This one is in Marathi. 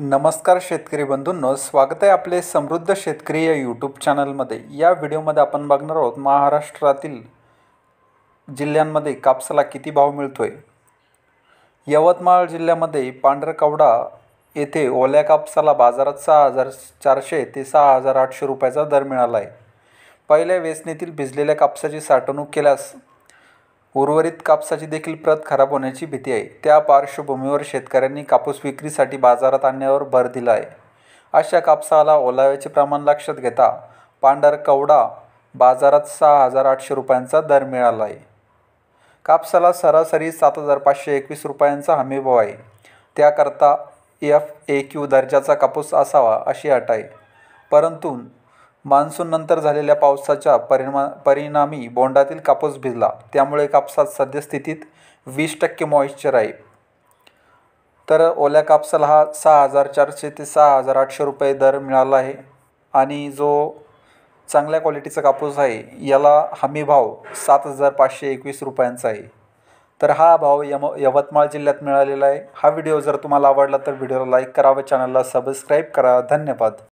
नमस्कार शेतकरी बंधूंनो स्वागत आहे आपले समृद्ध शेतकरी या यूट्यूब चॅनलमध्ये या व्हिडिओमध्ये आपण बघणार आहोत महाराष्ट्रातील जिल्ह्यांमध्ये कापसाला किती भाव मिळतो आहे यवतमाळ जिल्ह्यामध्ये पांढरकवडा येथे ओल्या कापसाला बाजारात सहा हजार चारशे ते सहा हजार आठशे रुपयाचा दर मिळाला आहे पहिल्या वेचणीतील भिजलेल्या कापसाची साठवणूक केल्यास उर्वरित कापसाची देखील प्रत खराब होण्याची भीती आहे त्या पार्श्वभूमीवर शेतकऱ्यांनी कापूस विक्रीसाठी बाजारात आणण्यावर भर दिला आहे अशा कापसाला ओलाव्याचे प्रमाण लक्षात घेता पांढरकवडा बाजारात सहा हजार आठशे रुपयांचा दर मिळाला आहे कापसाला सरासरी सात हजार पाचशे एकवीस रुपयांचा हमीभाव आहे त्याकरता एफ ए क्यू दर्जाचा कापूस असावा अशी अट आहे परंतु मान्सूननंतर झालेल्या पावसाच्या परिणा परिणामी बोंडातील कापूस भिजला त्यामुळे कापसात सद्यस्थितीत वीस टक्के मॉइश्चर आहे तर ओल्या कापसाला हा सहा हजार चारशे ते सहा हजार आठशे रुपये दर मिळाला आहे आणि जो चांगल्या क्वालिटीचा कापूस आहे याला हमी भाव सात हजार पाचशे एकवीस रुपयांचा आहे तर हा भाव यम यवतमाळ जिल्ह्यात मिळालेला आहे हा व्हिडिओ जर तुम्हाला आवडला तर व्हिडिओला लाईक करा चॅनलला सबस्क्राईब करा धन्यवाद